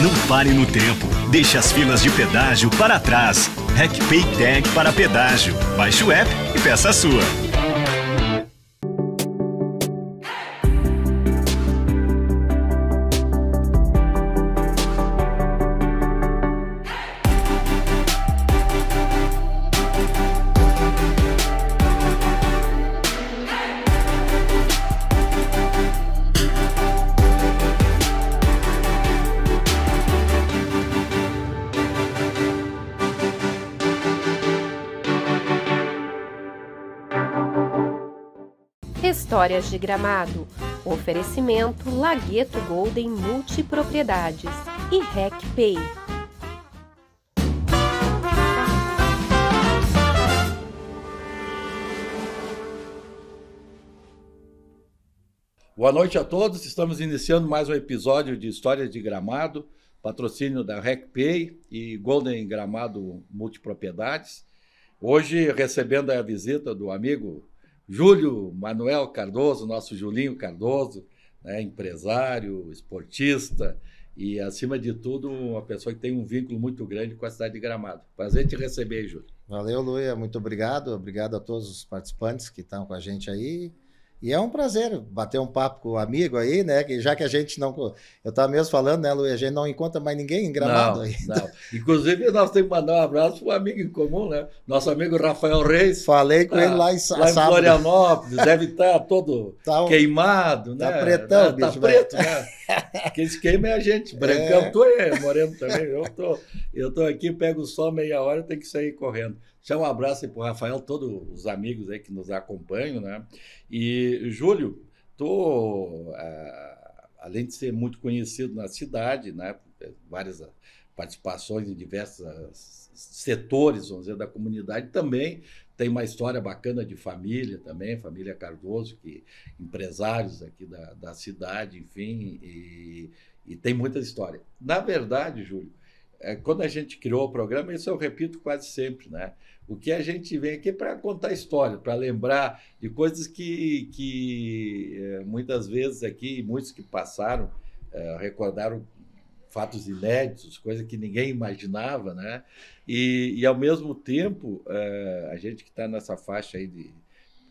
Não pare no tempo. Deixe as filas de pedágio para trás. RecPay Tag para pedágio. Baixe o app e peça a sua. de Gramado. Oferecimento Lagueto Golden Multipropriedades e RecPay. Boa noite a todos. Estamos iniciando mais um episódio de Histórias de Gramado, patrocínio da RecPay e Golden Gramado Multipropriedades. Hoje recebendo a visita do amigo Júlio Manuel Cardoso, nosso Julinho Cardoso, né, empresário, esportista e, acima de tudo, uma pessoa que tem um vínculo muito grande com a cidade de Gramado. Prazer te receber, Júlio. Valeu, Luia. Muito obrigado. Obrigado a todos os participantes que estão com a gente aí. E é um prazer bater um papo com o amigo aí, né? Que já que a gente não. Eu estava mesmo falando, né, Luiz? A gente não encontra mais ninguém em Gramado Inclusive, nós temos que mandar um abraço para um amigo em comum, né? Nosso amigo Rafael Reis. Falei com tá, ele lá em Lá em sábado. Florianópolis, deve estar tá todo tá um, queimado, tá né? Está pretão, né, tá, bicho. Tá preto, né? Quem se queima é a gente. Brancão, é. tu é moreno também. Eu tô, eu tô aqui, pego só meia hora, tenho que sair correndo. Já um abraço aí pro Rafael, todos os amigos aí que nos acompanham, né? E, Júlio, tô, é, além de ser muito conhecido na cidade, né? É, várias participações em diversos é, setores, vamos dizer, da comunidade, também tem uma história bacana de família também, família Cardoso, que empresários aqui da, da cidade, enfim, e, e tem muita história. Na verdade, Júlio, é, quando a gente criou o programa, isso eu repito quase sempre, né? O que a gente vem aqui é para contar história, para lembrar de coisas que, que é, muitas vezes aqui, muitos que passaram, é, recordaram fatos inéditos, coisa que ninguém imaginava, né? E, e ao mesmo tempo, eh, a gente que está nessa faixa aí de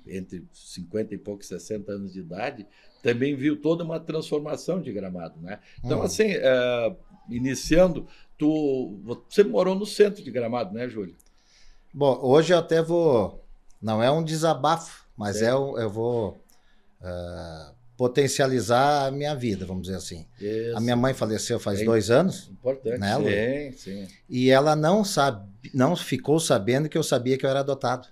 entre 50 e poucos 60 anos de idade, também viu toda uma transformação de Gramado, né? Então, hum. assim, eh, iniciando, tu, você morou no centro de Gramado, né, Júlio? Bom, hoje eu até vou, não é um desabafo, mas é, eu vou uh, potencializar a minha vida, vamos dizer assim. Isso. A minha mãe faleceu faz é dois anos. Importante. Né, sim, sim. E ela não, sabe, não ficou sabendo que eu sabia que eu era adotado.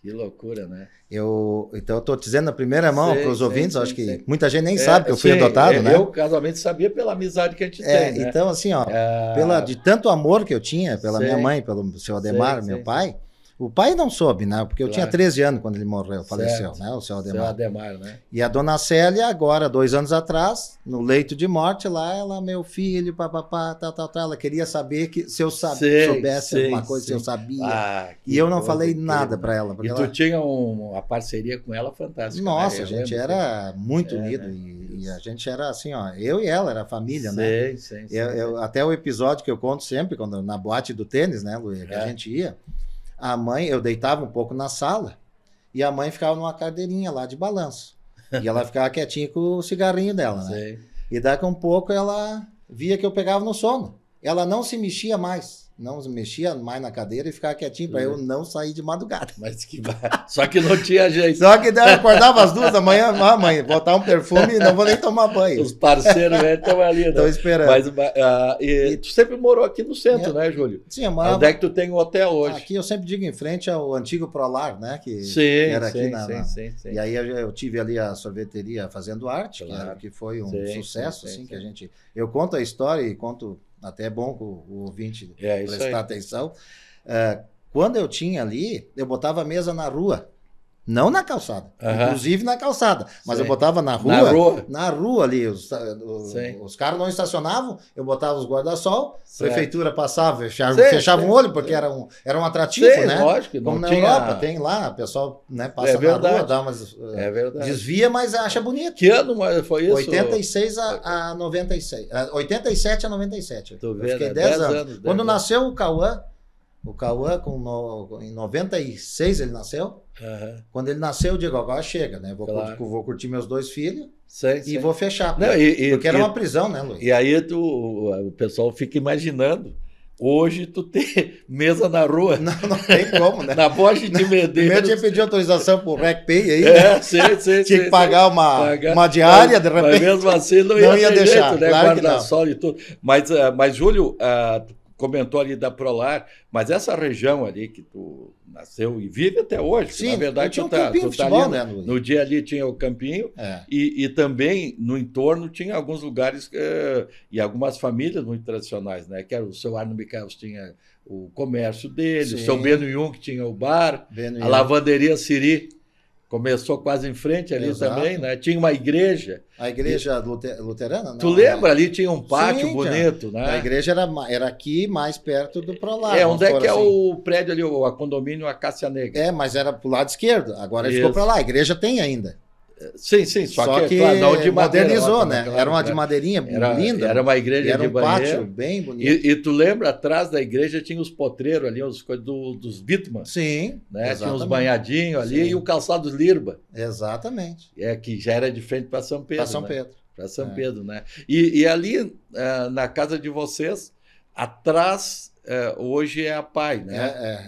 Que loucura, né? Eu, então, eu estou dizendo na primeira mão para os ouvintes, sim, acho que sim. muita gente nem é, sabe que eu fui sim, adotado, é, né? Eu, casualmente, sabia pela amizade que a gente é, tem. Né? Então, assim, ó, ah. pela, de tanto amor que eu tinha pela minha mãe, pelo seu Ademar, meu pai, o pai não soube, né? Porque eu claro. tinha 13 anos quando ele morreu, faleceu, certo. né? O seu Ademar. Seu Ademar né? E a dona Célia, agora, dois anos atrás, no leito de morte, lá, ela, meu filho, papapá, tal, tal, tal. Ela queria saber que se eu sab... soubesse sei, alguma coisa, se eu sabia. Ah, e eu não falei nada para ela. E tu ela... tinha um, uma parceria com ela fantástica. Né? Nossa, né? a gente era que... muito é, unido. Né? E, e, a gente era assim, ó, eu e ela, era família, né? Sim, sim. Até o episódio que eu conto sempre, quando na boate do tênis, né, Luiz, é. que a é. gente ia a mãe, eu deitava um pouco na sala e a mãe ficava numa cadeirinha lá de balanço. E ela ficava quietinha com o cigarrinho dela, né? Sei. E daqui a um pouco ela via que eu pegava no sono. Ela não se mexia mais não mexia mais na cadeira e ficava quietinho para eu é. não sair de madrugada. Mas que Só que não tinha jeito. Só que daí eu acordava às duas da manhã, ah, mãe, botar um perfume e não vou nem tomar banho. Os parceiros estão né, ali, né? Estão esperando. Mas, uh, e, e, tu sempre morou aqui no centro, né, Júlio? Sim, mano Onde é que tu tem o um hotel hoje? Aqui eu sempre digo em frente ao antigo Prolar, né? Que sim, era sim, aqui na, sim, na... Sim, sim, E aí eu, eu, tive ali a sorveteria Fazendo Arte, claro. que, que, foi um sim, sucesso, assim, que a gente... Eu conto a história e conto até é bom o, o ouvinte é, prestar atenção. Ah, quando eu tinha ali, eu botava a mesa na rua. Não na calçada. Uhum. Inclusive na calçada. Mas Sim. eu botava na rua. Na rua, na rua ali. Os, os, os carros não estacionavam, eu botava os guarda-sol, a prefeitura passava, fechava, Sim, fechava Sim. olho, porque era um, era um atrativo, né? Lógico, Como na tinha... Europa, tem lá, o pessoal né, é passa é na rua, dá umas. É eh, verdade. Desvia, mas acha bonito. Que ano foi isso? 86 a, a 96. 87 eh, a 97. Tô vendo, eu fiquei 10, é 10 anos. anos. Quando nasceu o Cauã. O Cauã, com no, em 96 ele nasceu. Uhum. Quando ele nasceu, eu digo, agora chega, né? Vou, claro. curtir, vou curtir meus dois filhos sei, e sei. vou fechar. Não, e, porque e, era uma prisão, né, Luiz? E aí tu, o pessoal fica imaginando. Hoje tu ter mesa na rua. Não, não tem como, né? na Bosch de Medeiros. Primeiro tinha pedido autorização pro RecPay aí, é, né? É, sim, sim. tinha que pagar, Uma, pagar. uma diária, de repente. Mas mesmo assim não, não ia, deixar, jeito, né? Claro Guarda-sol e tudo. Mas, eh, mas Júlio, uh, comentou ali da Prolar, mas essa região ali que tu nasceu e vive até hoje, Sim, na verdade tinha um tu tá, campinho, tu tá futebol, ali, né, no dia ali tinha o campinho é. e, e, também no entorno tinha alguns lugares eh, e algumas famílias muito tradicionais, né? Que era o seu Arno Micaels tinha o comércio dele, Sim. o seu Beno Jung que tinha o bar, a lavanderia Siri Começou quase em frente ali Exato. também, né? Tinha uma igreja. A igreja e... luterana, né? Tu lembra? Né? Ali tinha um pátio Sim, bonito, né? A igreja era, era aqui, mais perto do pro lá. É, onde é que é assim. é o prédio ali, o condomínio Acácia Negra. É, mas era pro lado esquerdo. Agora Isso. ficou pra lá. A igreja tem ainda. Sim, sim, só, só que, que claro, de modernizou, madeira, né? Claro, era uma de madeirinha né? era, linda. Era uma igreja era de um banheiro. pátio bem bonito. E, e, tu lembra, atrás da igreja tinha os potreiros ali, os coisas do, dos Bitman. Sim, né? Tinha uns banhadinhos ali sim. e o calçado Lirba. Exatamente. É, que já era de frente para São Pedro. Para São né? Pedro. Para São é. Pedro, né? E, e ali, uh, na casa de vocês, atrás é, hoje é a PAI, né?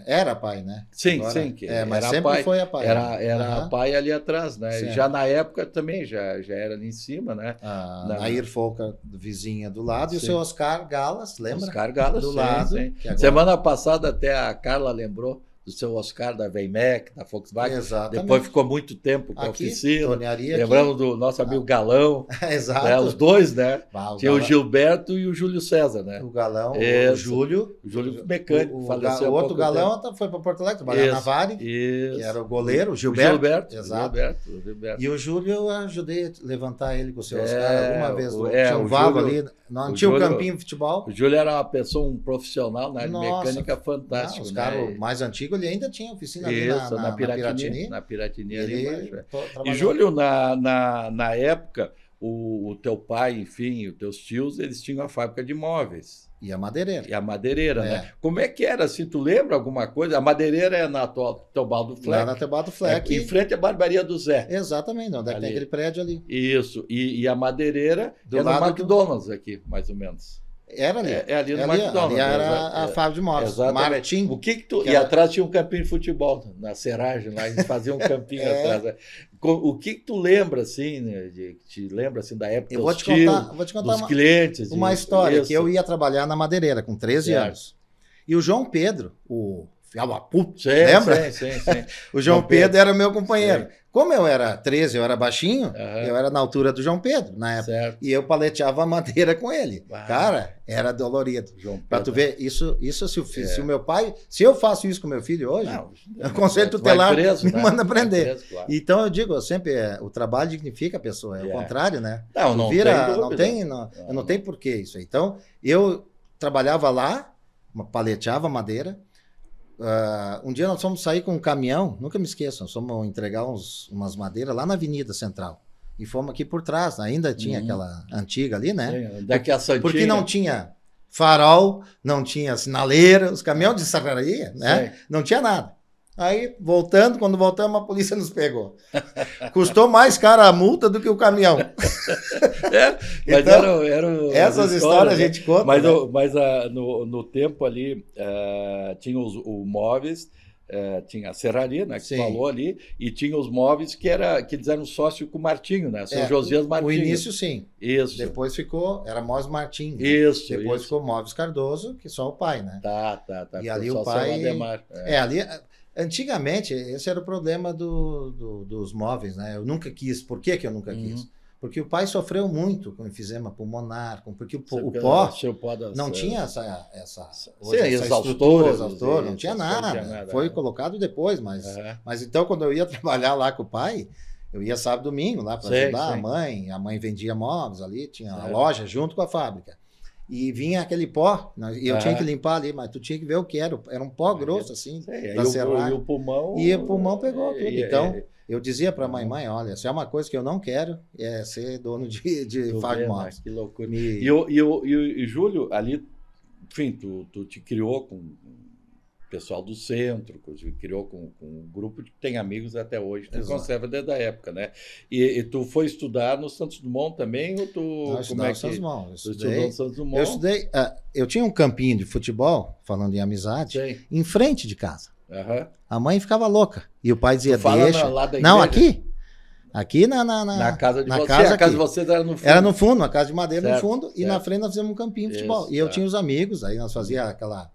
É, é, era a PAI, né? Sim, Agora, sim. é, mas sempre pai, foi a PAI. Era, né? era uhum. a PAI ali atrás, né? Já na época também, já, já era ali em cima, né? Ah, na... A Irfolca, vizinha do lado, sim. e o seu Oscar Galas, lembra? Oscar Galas, do sim, lado. Semana passada até a Carla lembrou do seu Oscar da Veimec, da Volkswagen. Exatamente. Depois ficou muito tempo com a oficina. Lembrando aqui. do nosso amigo ah. Galão. Exato. Né? Os dois, né? Ah, o Tinha Galão. o Gilberto e o Júlio César, né? O Galão, Esse. o Júlio. O Júlio mecânico. O, o, o outro Galão tempo. Tá, foi para Porto Alegre, trabalhava na Vare, que era o goleiro, o Gilberto. Gilberto exato. Gilberto, Gilberto. E o Júlio, eu ajudei a levantar ele com o seu é, Oscar alguma vez. O, é, tinha um vago ali, não tinha campinho de futebol. O Júlio era uma pessoa, um profissional na mecânica fantástico. Os caras né? mais antigos ele ainda tinha oficina Isso, ali na, na, na Piratini. Na Piratini, ali embaixo. É. E Júlio, na, na, na época, o, o, teu pai, enfim, os teus tios, eles tinham a fábrica de móveis. E a madeireira. E a madeireira, né? é. né? Como é que era? Assim, tu lembra alguma coisa? A madeireira é na Teobal do Fleck. Lá na Teobaldo Fleck. É, em frente à Barbaria do Zé. Exatamente, onde é que tem aquele prédio ali. Isso. E, e a madeireira do é no McDonald's do... aqui, mais ou menos. Era é ali. É, é ali no é ali, McDonald's. Ali era é, a Fábio de Motos. Martim. O que, que tu... que e era... atrás tinha um campinho de futebol, na seragem lá, eles faziam um campinho é. atrás. O que, que tu lembra, assim, né, de, te lembra assim, da época eu vou te tios, contar, vou te contar dos uma, clientes? Uma história, Isso. que eu ia trabalhar na madeireira com 13 certo. anos. E o João Pedro, o Ficava puto. Sim, Lembra? Sim, sim, sim. o João, Pedro, Pedro, era meu companheiro. Sim. Como eu era 13, eu era baixinho, uhum. eu era na altura do João Pedro, na época. Certo. E eu paleteava madeira com ele. Uau. Cara, era dolorido. Para tu ver, isso, isso se, é. se, o é. meu pai. Se eu faço isso com meu filho hoje, o conselho tutelar preso, me né? manda prender. Preso, claro. Então eu digo, eu sempre. É, o trabalho dignifica a pessoa, é yeah. o é. contrário, né? Não, não vira, tem. Não tem, não, não. não tem porquê isso. Então, eu trabalhava lá, paleteava madeira Uh, um dia nós fomos sair com um caminhão, nunca me esqueço, nós fomos entregar uns, umas madeiras lá na Avenida Central. E fomos aqui por trás, ainda tinha uhum. aquela antiga ali, né? daqui a Santinha. Porque não tinha farol, não tinha sinaleira, os caminhões de serraria, né? Não tinha nada. Aí, voltando, quando voltamos, a polícia nos pegou. Custou mais cara a multa do que o caminhão. é, então, essas histórias, histórias a gente né? conta. Mas, né? mas ah, no, no, tempo ali, uh, tinha os móveis, uh, tinha a serraria, né, que Sim. falou ali, e tinha os móveis que, era, que eles eram sócio com o Martinho, né? São é, Josias Martinho. O início, sim. Isso. Depois ficou, era Móveis Martins. Né? Isso. Depois isso. ficou Móveis Cardoso, que só o pai, né? Tá, tá, tá. E ali o pai. É, é, ali Antigamente, esse era o problema do, do, dos móveis, né? Eu nunca quis. Por que, que eu nunca uhum. quis? Porque o pai sofreu muito com enfisema pulmonar, com, porque o, o pó, o pó não tinha essa, essa, hoje, Sim, essa exaustor, exaustor não tinha nada. Tinha nada Foi é. colocado depois, mas, é. mas então quando eu ia trabalhar lá com o pai, eu ia sábado domingo lá para ajudar sim. a mãe. A mãe vendia móveis ali, tinha é. a loja junto com a fábrica e vinha aquele pó, e eu tinha que é. limpar ali, mas tu tinha que ver o que era, era um pó é, grosso é, assim, é, da E o pulmão... E o pulmão pegou tudo, é, então... É, eu dizia para a mãe, uhum. mãe, olha, se é uma coisa que eu não quero, é ser dono de, de Fagmotos. Né, que loucura. E, o, e, e, e Júlio, ali, enfim, tu, tu te criou com pessoal do centro, criou com, com, um grupo que tem amigos até hoje, que Exato. conserva desde a época, né? E, e, tu foi estudar no Santos Dumont também, ou tu... estudou como é que... Santos Dumont. Eu estudei, no Santos Dumont? Eu estudei... Uh, eu tinha um campinho de futebol, falando em amizade, Sim. em frente de casa. Uhum. A mãe ficava louca. E o pai dizia, deixa... Na, Não, aqui... Aqui na, na, na, na, casa de na vocês. Casa a casa de vocês era no fundo. Era no fundo, uma casa de madeira certo, no fundo. Certo. E na frente nós fizemos um campinho de futebol. Isso, e eu tinha os amigos, aí nós fazia uhum. aquela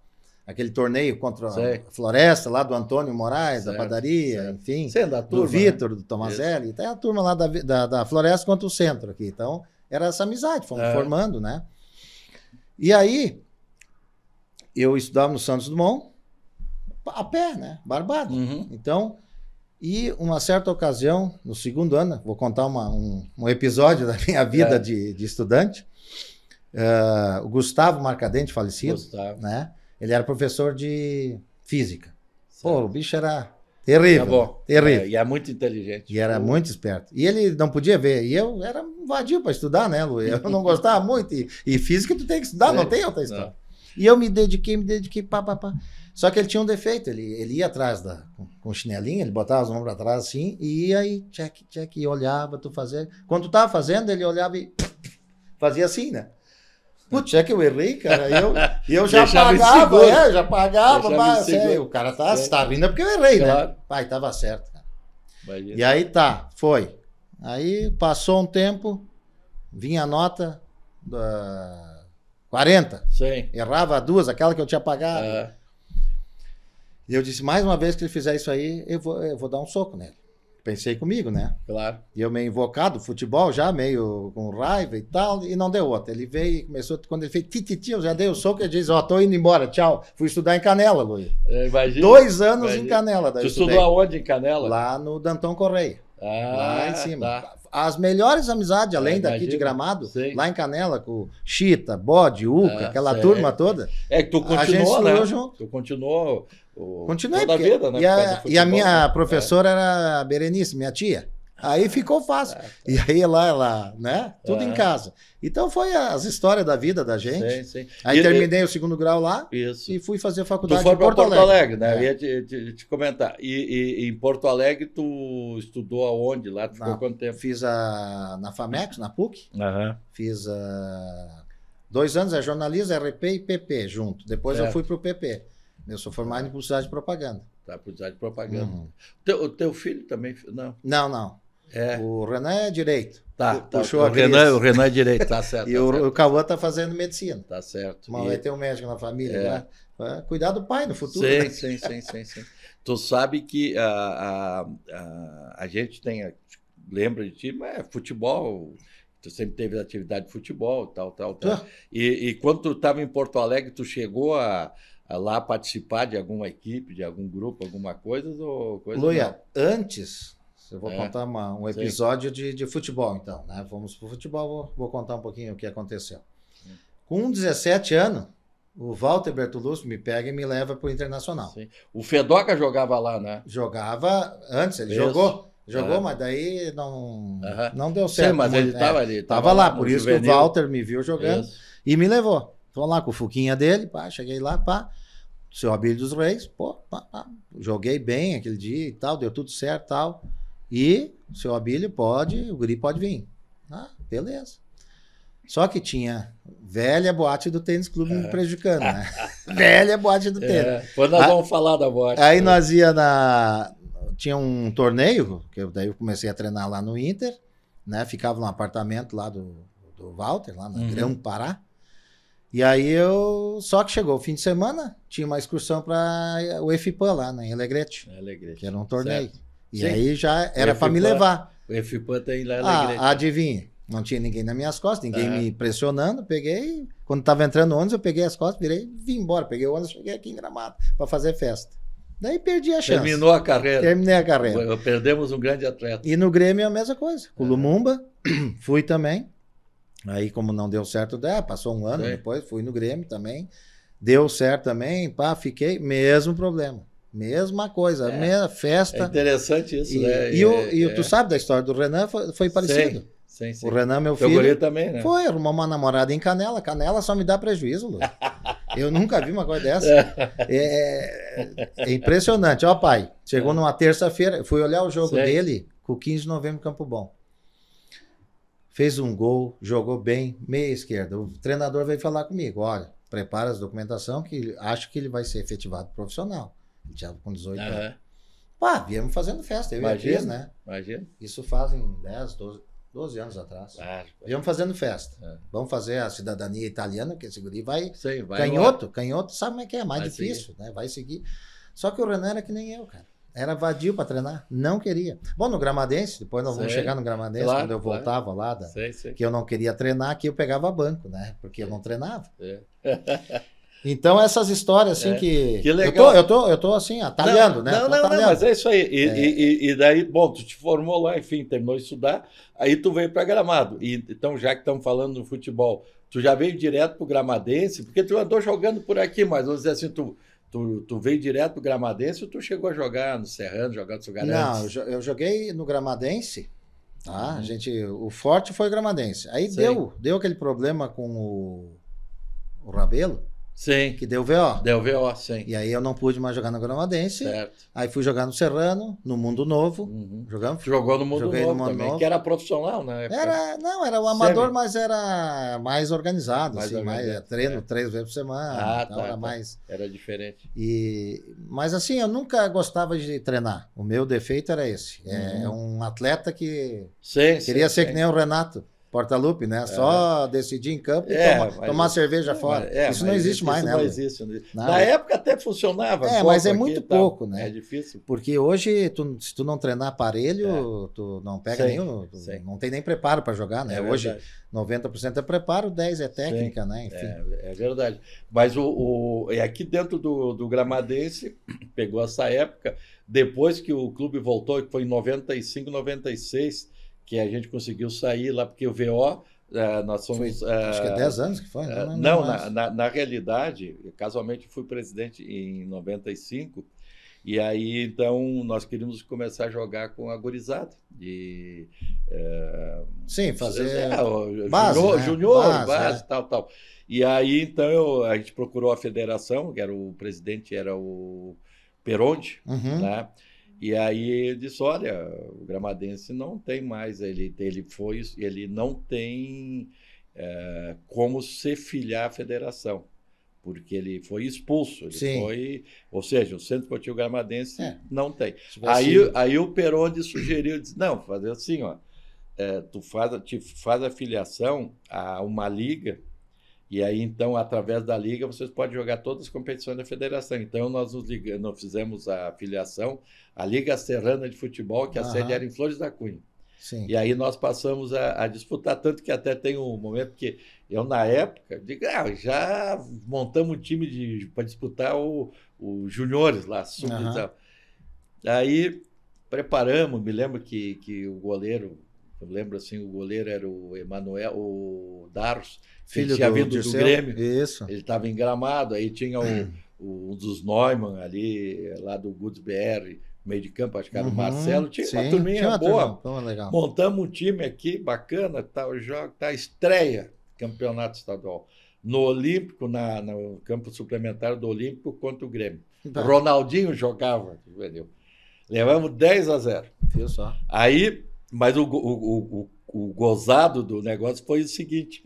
aquele torneio contra a Floresta, lá do Antônio Moraes, certo, da padaria, certo. enfim. Sendo a turma, do né? Vitor, né? do Tomazelli, até a turma lá da, da, da, Floresta contra o Centro aqui. Então, era essa amizade, fomos é. formando, né? E aí, eu estudava no Santos Dumont, a pé, né? Barbado. Uhum. Então, e uma certa ocasião, no segundo ano, vou contar uma, um, um episódio da minha vida é. de, de, estudante, uh, o Gustavo Marcadente, falecido, Gustavo. né? Ele era professor de física. Certo. Pô, o bicho era terrível. Tá Terrível. É, e era é muito inteligente. E era muito esperto. E ele não podia ver. E eu era um vadio para estudar, né, Lu? Eu não gostava muito. E, e, física tu tem que estudar, não tem outra história. Não. E eu me dediquei, me dediquei, pá, pá, pá. Só que ele tinha um defeito, ele, ele ia atrás da, com chinelinha, ele botava os ombros atrás assim, e ia e check, check, e olhava, tu fazer. Quando tu tava fazendo, ele olhava e fazia assim, né? Putz, é que eu errei, cara. Eu, eu já Deixava pagava, é, já pagava, mas é, o cara tá, é. tá é porque eu errei, né? claro. né? Pai, tava certo, cara. E aí tá, foi. Aí passou um tempo, vinha a nota da 40. Sim. Errava duas, aquela que eu tinha pagado. É. E eu disse, mais uma vez que ele fizer isso aí, eu vou, eu vou dar um soco nele pensei comigo, né? Claro. E eu meio invocado, futebol já, meio com raiva e tal, e não deu outra. Ele veio e começou, quando ele fez tititi, eu já dei o soco e disse, ó, oh, tô indo embora, tchau. Fui estudar em Canela, Luiz. É, imagina. Dois anos imagina. em Canela. Daí tu estudou aonde em Canela? Lá no Danton Correia. Ah, lá em é, cima. Tá. As melhores amizades, é, além é, daqui imagina. de Gramado, Sim. lá em Canela, com Chita, Bode, Uca, é, aquela certo. turma toda. É que tu continuou, né? Junto. Tu continuou. O... Continuei. Toda a vida, né? E a, e a minha né? professora era Berenice, minha tia. Aí ficou fácil. É. E aí lá, lá, né? Tudo em é. casa. Então foi as histórias da vida da gente. Sim, sim. Aí e, terminei e... o segundo grau lá Isso. e fui fazer faculdade tu foi em Porto, Porto Alegre. Alegre né? É. Eu ia te, te, te comentar. E, e, em Porto Alegre tu estudou aonde? Lá tu na, ficou quanto tempo? Fiz a, na FAMEX, na PUC. Uhum. Fiz a, ah, dois anos, é jornalista é RP e PP junto. Depois certo. eu fui para o PP. Eu sou formado em publicidade de propaganda. Tá, publicidade de propaganda. Uhum. Teu, o teu filho também? Não, não. não. É. O Renan é direito. Tá, tá puxou o, Renan, o Renan é direito, tá certo. e tá o, o Cauã tá fazendo medicina. Tá certo. Mas e... vai ter um médico na família, é. né? É, cuidar do pai no futuro. Sim, né? sim, sim, sim, sim. Tu sabe que a, a, a, gente tem, lembra de ti, mas é futebol, tu sempre teve atividade de futebol, tal, tal, tal. Ah. E, e, quando tu estava em Porto Alegre, tu chegou a, a, lá participar de alguma equipe, de algum grupo, alguma coisa? Ou coisa Luia, antes eu vou é. contar uma, um episódio de, de, futebol, então. Né? para o futebol, vou, vou contar um pouquinho o que aconteceu. Com 17 anos, o Walter Bertolucci me pega e me leva para o Internacional. Sim. O Fedoca jogava lá, né? Jogava antes, ele Isso. jogou. Jogou, é. mas daí não, não deu certo. Sim, mas ele estava é, ali. Estava lá, por isso juvenil. que o Walter me viu jogando Isso. e me levou. Estou lá com o Fuquinha dele, pá, cheguei lá, pá. Seu Abílio dos Reis, pô, pá, pá, joguei bem aquele dia e tal, deu tudo certo e tal. E o seu Abílio pode, o guri pode vir. Ah, beleza. Só que tinha velha boate do tênis clube é. me prejudicando, né? velha boate do é, tênis. É. Quando nós ah, vamos falar da boate. Aí né? nós ia na. Tinha um torneio, que eu, daí eu comecei a treinar lá no Inter, né? Ficava no apartamento lá do, do Walter, lá no uhum. Grão Pará. E aí eu. Só que chegou o fim de semana, tinha uma excursão para o EFIPAN lá, né, em Alegrete. Alegrete. Que era um torneio. Certo. E Sim. aí já era para me levar. O FPAN tem lá na ah, igreja. Adivinha? Não tinha ninguém nas minhas costas, ninguém é. me pressionando. Peguei, quando estava entrando no ônibus, eu peguei as costas, virei vim embora. Peguei o ônibus, cheguei aqui em Gramado para fazer festa. Daí perdi a chance. Terminou a carreira. Terminei a carreira. Perdemos um grande atleta. E no Grêmio é a mesma coisa. Com o é. Lumumba, fui também. Aí, como não deu certo, é, passou um ano Sim. depois, fui no Grêmio também. Deu certo também, pá, fiquei. Mesmo problema. Mesma coisa, é. mesma festa. É interessante isso, e, né? E, é, e é. tu sabe da história do Renan, foi, foi parecido. Sim. Sim, sim. O Renan, meu Teu filho. também, né? Foi, arrumou uma namorada em Canela. Canela só me dá prejuízo, Lu. Eu nunca vi uma coisa dessa. É, é, é impressionante. Ó, pai, chegou é. numa terça-feira, fui olhar o jogo dele com 15 de novembro Campo Bom. Fez um gol, jogou bem, meia esquerda. O treinador veio falar comigo: olha, prepara as documentação que acho que ele vai ser efetivado profissional. O com 18 uhum. anos. Pá, viemos fazendo festa, eu imagina, e a Cris, né? Imagina. Isso fazem 10, 12, 12 anos atrás. Claro, viemos fazendo festa. É. Vamos fazer a cidadania italiana, que esse guri vai. Sim, vai canhoto, lá. canhoto sabe como é que é, mais vai difícil, seguir. né? Vai seguir. Só que o Renan era que nem eu, cara. Era vadio para treinar, não queria. Bom, no Gramadense, depois nós vamos chegar no Gramadense, claro, quando eu claro. voltava lá, da, que eu não queria treinar, que eu pegava banco, né? Porque eu não treinava. É. Então, essas histórias, assim, é. que. Que legal. Eu tô, eu tô, eu tô assim, atalhando, não, né? Não, não, atalhando. não, mas é isso aí. E, é. E, e, daí, bom, tu te formou lá, enfim, terminou de estudar, aí tu veio para Gramado. E, então, já que estamos falando do futebol, tu já veio direto pro Gramadense, porque tu andou jogando por aqui, mas vamos dizer assim, tu. Tu, tu veio direto pro Gramadense ou tu chegou a jogar no Serrano, jogar no Sugarante? Não, eu joguei no Gramadense, tá? Uhum. A gente, o forte foi o Gramadense. Aí deu, deu aquele problema com o, o Rabelo, Sim. Que deu VO. Deu VO, sim. E aí eu não pude mais jogar na Gramadense. Certo. Aí fui jogar no Serrano, no Mundo Novo. Uhum. Jogamos? Jogou no Mundo Joguei Novo no Mundo também, Novo. que era profissional na né? época. Era, não, era o amador, Sério? mas era mais organizado, mais assim, mais é, treino é. três vezes por semana. Ah, então tá, era tá. mais. Era diferente. E, mas assim, eu nunca gostava de treinar. O meu defeito era esse. É uhum. É um atleta que sim, queria sim, ser sim. que nem o Renato porta-lupe, né? É. Só decidir em campo e é, tomar, tomar cerveja é, fora. É, isso não existe mais, né? Não existe. Não Na época até funcionava. É, mas é muito pouco, né? É difícil. Porque hoje, tu, se tu não treinar aparelho, é. tu não pega nenhum. Não tem nem preparo para jogar, né? hoje, 90% é preparo, 10% é técnica, sim. né? Enfim. É, verdade. Mas o, o, aqui dentro do, do Gramadense, pegou essa época, depois que o clube voltou, que foi em 95, 96 que a gente conseguiu sair lá, porque o VO, eh, nós somos. Foi, acho que é 10 eh, anos que foi, né? Não, eh, não na, na, na, realidade, casualmente fui presidente em 95, e aí então nós queríamos começar a jogar com a gurizada. De, Sim, fazer. É, base, junior, né? junior, base, base é. tal, tal. E aí então eu, a gente procurou a federação, que era o presidente, era o Peronde, uhum. né? E aí ele disse: olha, o Gramadense não tem mais, ele, ele foi, ele não tem é, como se filiar à federação, porque ele foi expulso, ele Sim. foi, ou seja, o Centro Esportivo Gramadense é. não tem. Aí, aí o Peroni sugeriu, disse, não, fazer assim, ó, é, tu faz, te faz a filiação a uma liga e aí, então, através da liga, vocês podem jogar todas as competições da federação. Então, nós nos ligamos, nós fizemos a filiação, a Liga Serrana de Futebol, que a uhum. sede era em Flores da Cunha. Sim. E aí nós passamos a, a, disputar, tanto que até tem um momento que eu, na época, digo, ah, já montamos um time para disputar o, o Juniores lá, sub uhum. Aí preparamos, me lembro que, que o goleiro eu lembro assim, o goleiro era o Emanuel, o Daros, filho tinha do, vindo do, Grêmio. Isso. Ele estava em Gramado, aí tinha um, um dos Neumann ali, lá do Br meio de campo, acho que era o uhum, Marcelo. Tinha sim, uma turminha tinha uma boa. Turma, Montamos um time aqui, bacana, tá, o jogo, tá estreia, campeonato estadual. No Olímpico, na, no campo suplementar do Olímpico contra o Grêmio. Tá. Ronaldinho jogava, entendeu? Levamos 10 a 0. Viu só? Aí mas o, o, o, o gozado do negócio foi o seguinte: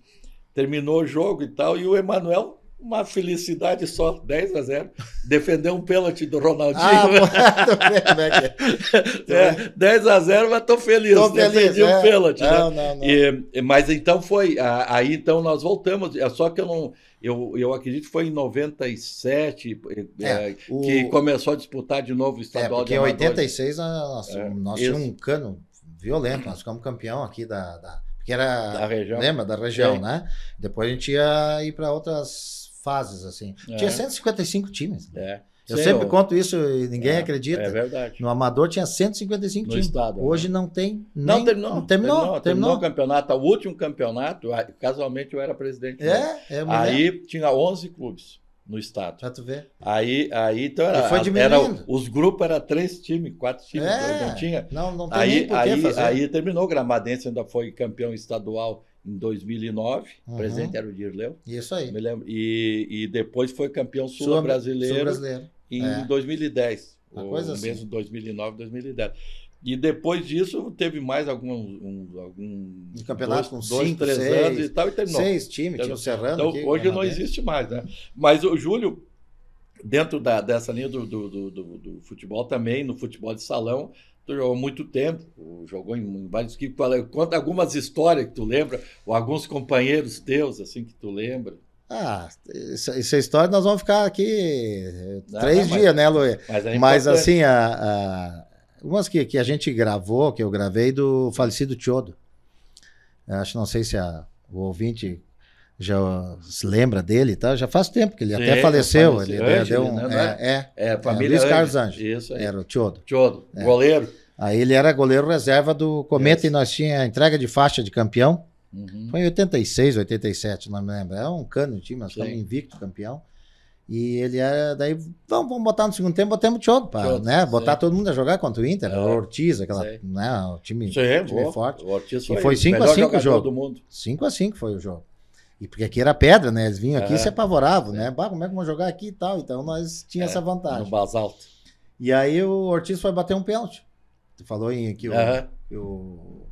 terminou o jogo e tal, e o Emanuel uma felicidade só, 10 a 0. Defendeu um pênalti do Ronaldinho. Ah, tô vendo, é, 10 é. é, a 0, mas estou feliz. Defendi um é. pênalti. Né? Não, não, não. mas então foi. Aí então nós voltamos. Só que eu não. Eu, eu acredito que foi em 97 é, que o... começou a disputar de novo o estadual é, porque de Amadores. Em 86 nós, nós tínhamos um cano violento. Nós ficamos campeão aqui da, da que era da região. lembra da região, Sim. né? Depois a gente ia ir para outras fases assim. É. Tinha 155 times. Né? É. Eu Sim, sempre eu... conto isso e ninguém é, acredita. É verdade. No Amador tinha 155 no times. Estado, né? Hoje né? não tem. Nem, não, terminou, não terminou, terminou, terminou. o campeonato. O último campeonato, casualmente eu era presidente. É, é mulher. Aí tinha 11 clubes no estado. Pra tu ver. Aí, aí então era, foi era os grupos eram três times, quatro times, é, não tinha. Não, não tem aí, aí, fazer. aí terminou o Gramadense ainda foi campeão estadual em 2009, uhum. presente era o Dirleu. Isso aí. Me lembro. E, e depois foi campeão sul-brasileiro sul, brasileiro em é. 2010. Uma coisa assim. Mesmo 2009, 2010. E depois disso teve mais alguns. Um, algum campeonato dois, com dois, cinco, três seis, anos e tal, e terminou. Seis times, tinha o Serrano. Então, aqui, hoje não existe mais, né? Mas o Júlio, dentro da, dessa linha do, do, do, do, futebol também, no futebol de salão, tu jogou muito tempo, jogou em, vários equipes. É, conta algumas histórias que tu lembra, ou alguns companheiros teus, assim, que tu lembra. Ah, essa história nós vamos ficar aqui eh, três dias, né, Luiz? Mas, é mas assim, a, a Umas que, que a gente gravou, que eu gravei do falecido Tiodo. Acho, não sei se a, o ouvinte já se lembra dele, tá? Já faz tempo que ele Sim, até faleceu. Ele Ange, deu um, né? é, é, é, é, família Luiz Carlos Anjo. Isso aí. Era o Tiodo. Tiodo, é. goleiro. Aí ele era goleiro reserva do Cometa Isso. e nós tinha a entrega de faixa de campeão. Uhum. Foi em 86, 87, não me lembro. É um cano de time, mas estamos invicto campeão. E ele era, daí, vamos, vamos botar no segundo tempo, botamos o Tchoto, pá né? Botar sim. todo mundo a jogar contra o Inter, é. o Ortiz, aquela, sim. né? O time, sim, é, time boa. forte. O Ortiz foi, e foi 5x5 o jogo. 5x5 foi o jogo. E porque aqui era pedra, né? Eles vinham aqui e é. se apavoravam, né? Bah, como é que vão jogar aqui e tal? Então nós tinha é, essa vantagem. No basalto. E aí o Ortiz foi bater um pênalti. Tu falou em aqui o, uhum.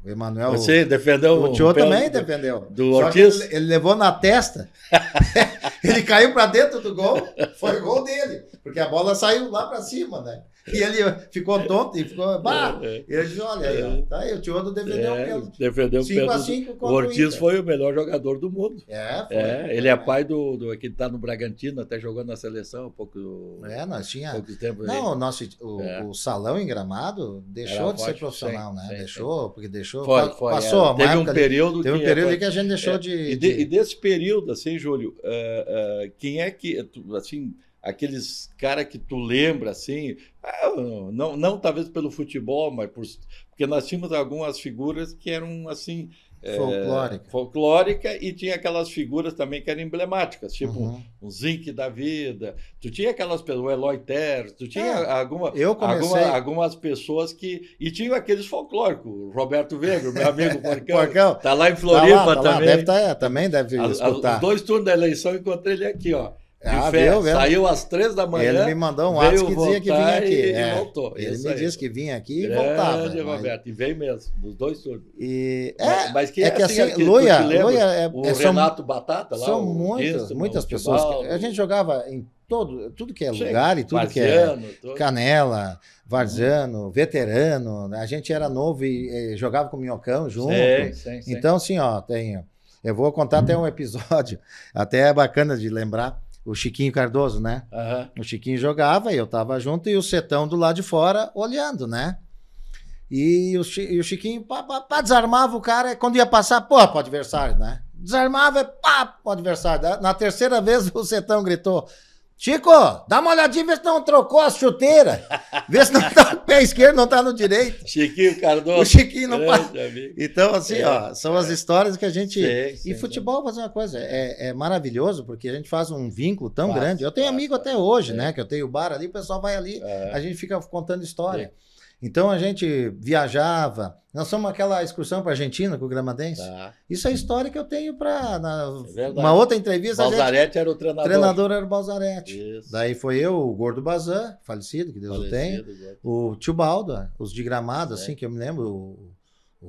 o Emanuel. Você defendeu o. Tio também defendeu. Do Só Ortiz? Ele, ele, levou na testa. ele caiu para dentro do gol. Foi gol dele. Porque a bola saiu lá para cima, né? E ele ficou tonto e ficou. Bah! É, é. E ele disse: olha, é. tá aí, o tio Ando defendeu é, o pênalti. Defendeu o pênalti. o Ortiz o foi o melhor jogador do mundo. É, foi. É, ele é pai do, do que está no Bragantino, até jogou na seleção há pouco. É, nós tinha. Pouco tempo Não, o, nosso, o, é. o salão em gramado deixou Era de ser forte, profissional, sim, né? Sim, deixou, sim. porque deixou. Foi, foi, passou a Teve um período. teve um período que, que a gente deixou de, e de, de, E desse período, assim, Júlio, uh, uh, quem é que. Assim, aqueles cara que tu lembra assim, ah, não, não talvez pelo futebol, mas por, porque nós tínhamos algumas figuras que eram assim é, folclórica. É, folclórica e tinha aquelas figuras também que eram emblemáticas, tipo uhum. um, Zinc da vida. Tu tinha aquelas pessoas, o Eloy Terres, tu tinha é, alguma, comecei... alguma, algumas pessoas que. E tinha aqueles folclóricos, Roberto Veiga, meu amigo Porcão. Porcão. Tá lá em tá Floripa tá lá, tá também. Lá. Deve tá, é, também deve escutar. a, os dois turnos da eleição encontrei ele aqui, ó. Ah, fé. Viu, viu? Saiu às três da manhã. Ele me mandou um ato que dizia que vinha aqui. E, é. e voltou. Ele Isso me aí. disse que vinha aqui e voltava. Grande, Roberto. Mas... E veio mesmo, nos dois turnos. E... É, mas, que, é que assim, assim Loia, Loia é, o é, são, Renato Batata lá. São muitas, muitas pessoas. Que, a gente jogava em todo, tudo que é lugar e tudo Varziano, que é todo. Canela, Varzano, hum. Veterano. Né? A gente era novo e, e jogava com o Minhocão junto. Sim, sim, sim. Então, assim, ó, tem... Eu vou contar até um episódio, até é bacana de lembrar o Chiquinho Cardoso, né? Uhum. O Chiquinho jogava e eu tava junto e o Setão do lado de fora olhando, né? E o, e o Chiquinho pá, pá, pá, desarmava o cara quando ia passar, pô, pro adversário, né? Desarmava, é pá, pro adversário. Na terceira vez o Setão gritou: Chico, dá uma olhadinha, vê se não trocou a chuteira. Vê se não tá no pé esquerdo, não tá no direito. Chiquinho Cardoso. O Chiquinho não passa. Então, assim, é, ó, são é. as histórias que a gente. Sim, sim, e futebol, fazer uma coisa, é, é, maravilhoso, porque a gente faz um vínculo tão faz, grande. Eu tenho faz, amigo faz, até hoje, é. né? Que eu tenho o bar ali, o pessoal vai ali, é. a gente fica contando história. Então a gente viajava. Nós somos aquela excursão para a Argentina com o Gramadense. Tá. Isso é história que eu tenho para. É uma outra entrevista. Balzarete era o treinador. Treinador era o Balzarete. Daí foi eu, o Gordo Bazan, falecido, que Deus falecido, o tenha. O Tio Balda, os de gramado, assim, que eu me lembro. O,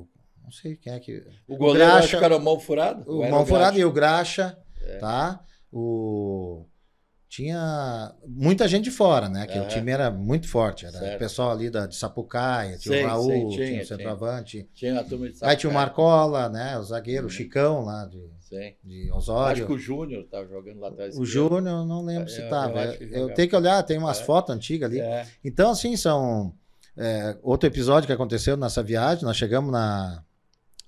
o, não sei quem é que. O goleiro, o Graxa, acho que era o Mal Furado. O Mal Furado e o Graxa, é. tá? O tinha muita gente de fora, né? Que é. o time era muito forte. Era certo. o pessoal ali da, de Sapucaia, tinha sei, o Raul, sei, tinha, tinha, o centroavante. Tinha, tinha Aí tinha o Marcola, né? O zagueiro, o uhum. Chicão lá de, de Osório. Acho que o Júnior estava jogando lá atrás. O Júnior, não lembro é, se estava. Eu, eu, eu, tenho que olhar, tem umas é. fotos antigas ali. É. Então, assim, são. É, outro episódio que aconteceu nessa viagem, nós chegamos na,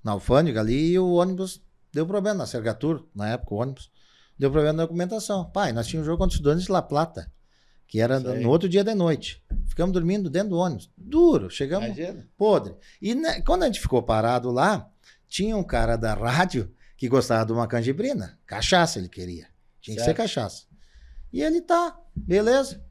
na alfândega ali e o ônibus deu problema na Sergatur, na época, o ônibus. Deu problema na documentação. Pai, nós tínhamos um jogo contra os estudantes de La Plata, que era no outro dia de noite. Ficamos dormindo dentro do ônibus. Duro, chegamos Imagina. podre. E né, quando a gente ficou parado lá, tinha um cara da rádio que gostava de uma canjibrina. Cachaça ele queria. Tinha certo. que ser cachaça. E ele tá, beleza.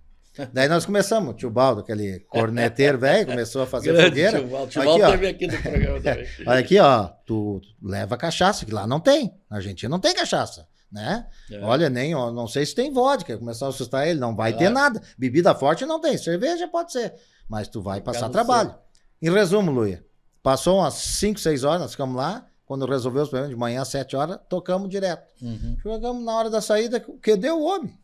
Daí nós começamos, o tio Baldo, aquele corneteiro velho, começou a fazer Grande fogueira. Tio Baldo, tio Baldo aqui, aqui do programa também. Olha aqui, ó, tu leva cachaça, que lá não tem. Na Argentina não tem cachaça né? É. Olha, nem, ó, não sei se tem vodka, começar a assustar ele, não vai ter nada. Bebida forte não tem, cerveja pode ser, mas tu vai passar trabalho. Em resumo, Luia, passou umas 5, 6 horas, nós ficamos lá, quando resolveu os problemas de manhã, às 7 horas, tocamos direto. Uhum. Chegamos na hora da saída, que deu o homem.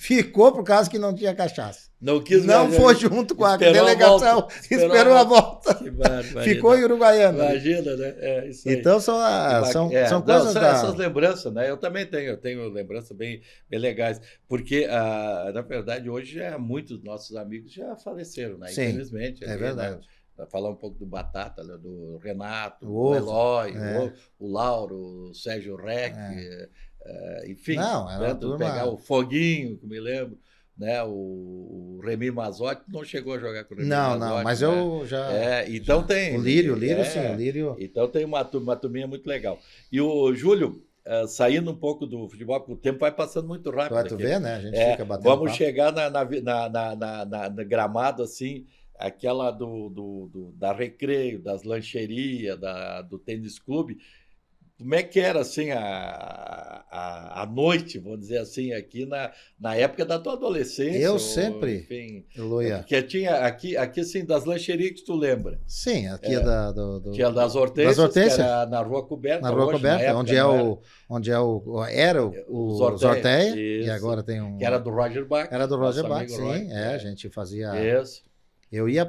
Ficou por causa que não tinha cachaça. Não quis Não foi junto com a delegação, esperou a volta. Ficou em Uruguaiana. Né? Imagina, né? É, então são, a, ah, são, é, são coisas. Não, são da... essas lembranças, né? Eu também tenho, eu tenho lembranças bem, bem legais. Porque, ah, na verdade, hoje já muitos dos nossos amigos já faleceram, né? Sim, Infelizmente. É, é verdade. Né? falar um pouco do Batata, né? do Renato, o, Ovo, o Eloy, é. o, Lauro, o Sérgio Reck, é. Eh, enfim, não, né, pegar o Foguinho, que me lembro, né? O, o Remy Mazotti não chegou a jogar com o Remy Não, Mazotti, não, mas né? eu já. É, então já, tem. O Lírio, o Lírio, é, sim, o Lírio. Então tem uma, uma turminha muito legal. E o Júlio, Uh, saindo um pouco do futebol, porque o tempo vai passando muito rápido. Vai tu ver, né? A gente é, fica batendo. Vamos papo. chegar na, na, na, na, gramado, assim, aquela do, do, do da recreio, das lancherias, da, do tênis clube, como é que era assim a, a, a, noite, vamos dizer assim, aqui na, na época da tua adolescência? Eu ou, sempre. Enfim, Luia. Porque tinha aqui, aqui assim, das lancherias que tu lembra. Sim, aqui é, da, do, do, tinha das Hortências. das Era na Rua Coberta. Na Rua hoje, Coberta, na época, onde, é o, onde é o. Era o, é, o Zorteia, e agora tem um. Que era do Roger Bach. Era do Roger Bach, sim. Roy, é, a gente fazia. Isso. Eu ia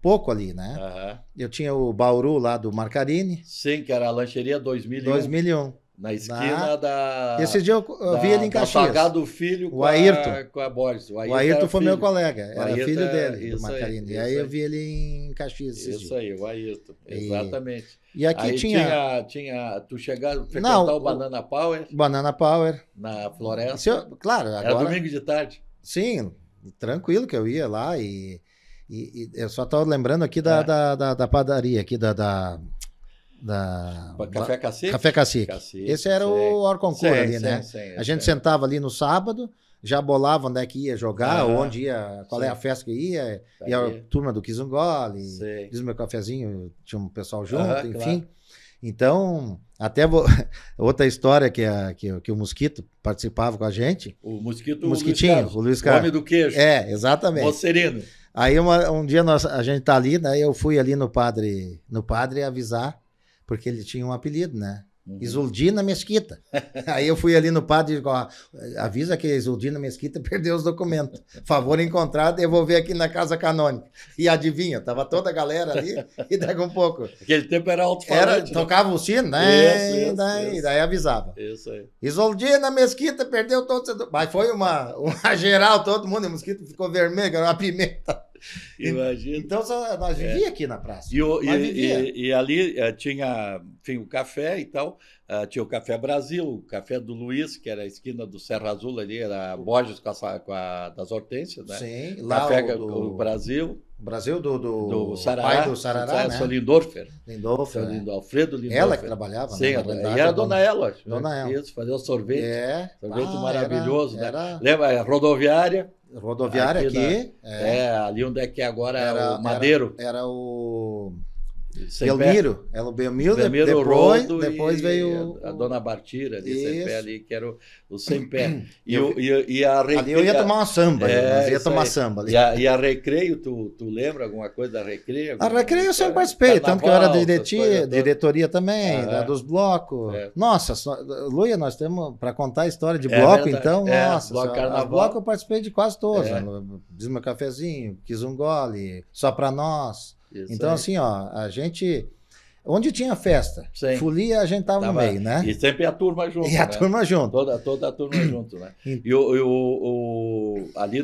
pouco ali, né? Uhum. Eu tinha o Bauru lá do Marcarini. Sim, que era a lancheria 2001. 2001. Na esquina na... da. Esse dia eu vi ele em Caxias. Pagar do filho o com, Ayrton. A, com a Borges. O Ayrton, o Ayrton foi filho. meu colega, era filho é... dele, do Marcarini. Aí, e aí, aí eu vi ele em Caxias. isso aí, o Ayrton, exatamente. E, aqui aí tinha... tinha... tinha. Tu chegava, frequentar Não, o Banana Power. Banana Power. Na floresta. Eu... Claro, agora. Era domingo de tarde. Sim, tranquilo que eu ia lá e e, e eu só estava lembrando aqui da, é. da, da, da, padaria, aqui da. da... da Café Cacique? Café Cacique. Cacique Esse era sei. o Orconcur ali, né? Sei, a gente sei. sentava ali no sábado, já bolava onde é que ia jogar, ah, onde ia, qual sim. é a festa que ia, tá e a turma do Kizungole, diz meu cafezinho, tinha um pessoal junto, enfim. Claro. Então, até vou... outra história que, a, que, que, o Mosquito participava com a gente. O Mosquito, o Mosquitinho, o Luiz Carlos. O homem do queijo. É, exatamente. Serino. Aí uma, um dia nós, a gente tá ali, né? Eu fui ali no padre, no padre avisar, porque ele tinha um apelido, né? Uhum. Isoldina Mesquita. Aí eu fui ali no padre e digo, ó, avisa que a Isoldina Mesquita perdeu os documentos. Favor encontrar, devolver aqui na casa canônica. E adivinha, tava toda a galera ali e daqui um pouco. Aquele tempo era alto era, né? Tocava o sino, né? Isso, isso, daí, isso. daí avisava. Isso aí. Isoldina Mesquita perdeu todos os Mas foi uma, uma geral, todo mundo, o mosquito ficou vermelho, era uma pimenta. Imagina. Então nós vivíamos é. aqui na praça. E, o, e, e, ali eh, tinha, o café e tal. Ah, tinha o Café Brasil, o Café do Luiz, que era a esquina do Serra Azul ali, era Borges com a, com a das Hortênsias, né? Sim, lá café o, do... o Brasil. O Brasil do, do, do Sarará, pai do Sarará, né? Sou Lindorfer. É. Lindorfer, né? Alfredo Lindorfer. Ela que trabalhava, Sim, né? Sim, e era dona Ela, acho. Né? Dona Ela. Isso, fazia o sorvete. É. Sorvete ah, maravilhoso, era, né? Era... Lembra, é, rodoviária. Rodoviária aqui. aqui na, é, é, ali onde é que agora é era, o Madeiro. Era, era o. Belmiro, era o Belmiro, Belmiro depois, depois veio a, dona Bartira de ali, que era o, o pé. E, e, e a recreio, ali eu ia tomar uma samba, é, ia tomar aí. samba. Ali. E, a, e a Recreio, tu, tu lembra alguma coisa da Recreio? A Recreio eu sempre participei, Carnaval, tanto que eu era diretoria, diretoria também, ah, da, dos blocos. É. Nossa, só, Luia, nós temos, para contar a história de é, bloco, então, é, nossa. Bloco, só, bloco eu participei de quase todos, é. né? Diz meu cafezinho, quis um gole, só para nós. Isso então, aí. assim, ó, a gente. Onde tinha festa, Sim. folia, a gente tava, tava, no meio, né? E sempre a turma junto. E a né? turma junto. Toda, toda a turma junto, né? E o, o, o, ali,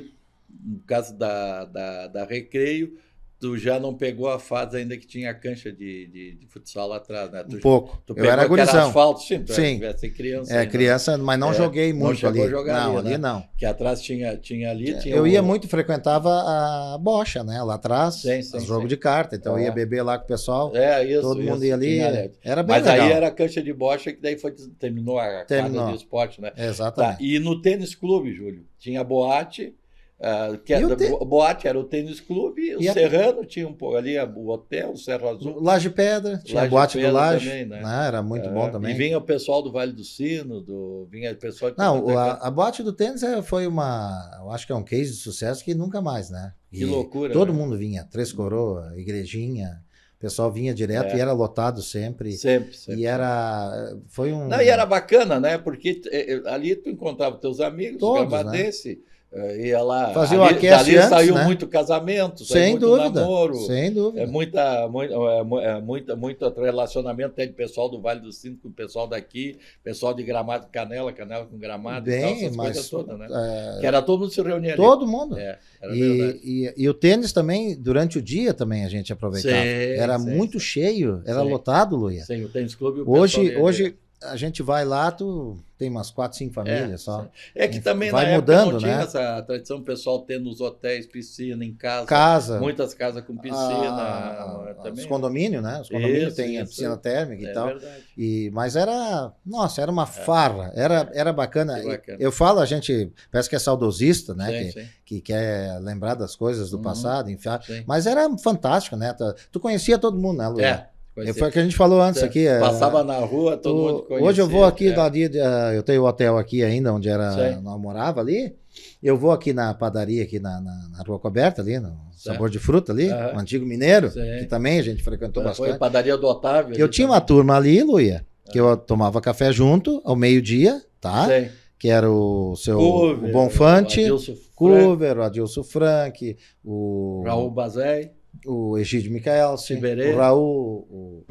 no caso da, da, da Recreio, tu já não pegou a fase ainda que tinha a cancha de, de, de futsal lá atrás, né? Tu, um pouco. Tu eu era gurizão. Era asfalto, sim. Tu sim. criança. É, ainda. Né? criança, mas não é, joguei muito não ali. não, ali, né? não. Que atrás tinha, tinha ali. É, tinha eu um... ia muito, frequentava a bocha, né? Lá atrás, sim, sim, jogo de carta. Então é. eu ia é. beber lá com o pessoal. É, isso. Todo isso, mundo ia ali. Tinha... Né? Era bem mas legal. aí era a cancha de bocha que daí foi, terminou a terminou. casa de esporte, né? Tá, Exatamente. Tá, e no tênis clube, Júlio, tinha boate ah, que era, te... Boate era o tênis clube, o e Serrano a... tinha um pouco ali, o hotel, o Serra Azul. Laje Pedra, tinha Laje a boate Pedra do Laje. Também, né? ah, era muito bom ah, também. E vinha o pessoal do Vale do Sino, do, vinha o pessoal de Não, a, a, boate do tênis é, foi uma. Eu acho que é um case de sucesso que nunca mais, né? E que loucura. Todo né? mundo vinha, Três Coroa, Igrejinha. O pessoal vinha direto é. e era lotado sempre. Sempre, sempre. E era. Foi um. Não, e era bacana, né? Porque eh, eh, ali tu encontrava teus amigos, Todos, gramadense. Né? desse. Eh, ia lá. Fazia o ali, aquece dali antes, saiu né? muito casamento, saiu sem muito dúvida, namoro. Sem dúvida. É muita, muito, é é muita, muito relacionamento até de pessoal do Vale do Sino com o pessoal daqui, pessoal de Gramado Canela, Canela com Gramado Bem, e tal, essas mas, todas, né? É, que era todo mundo se reunia ali. Todo mundo. É, e, e, e, o tênis também, durante o dia também a gente aproveitava. Sim, era sim, muito sim. cheio, era lotado, Luia. Sim, o tênis clube. O hoje, hoje a gente vai lá, tu tem umas quatro, cinco é, famílias é, só. É que também vai na mudando, não tinha né? essa tradição pessoal tendo os hotéis piscina, em casa. Casa. Muitas casas com piscina. A, ah, a, os condomínios, né? Os condomínios têm a piscina térmica é, e tal. Verdade. E, mas era, nossa, era uma é. farra. Era, era bacana. bacana. Eu falo, a gente parece que é saudosista, né? Sim, que, sim. que quer lembrar das coisas do uhum, passado, enfiar. Mas era fantástico, né? Tu, tu conhecia todo mundo, né, Luiz? É. Conhecer. É, foi o que a gente falou antes aqui. É, passava na rua, todo o, mundo conhecia. Hoje eu vou aqui, é. dali, eu tenho um hotel aqui ainda, onde era, morava ali. Eu vou aqui na padaria, aqui na, na, na Rua Coberta, ali, no certo. Sabor de Fruta, ali, uhum. o antigo mineiro, que também a gente frequentou Foi bastante. Foi a padaria do Otávio. Eu tinha também. uma turma ali, Luia, que eu tomava café junto ao meio-dia, tá? Que era o seu o Bonfante, o Adilson Cover, o Adilson Frank, o Raul Bazei o Egídio Micael, o Raul. O...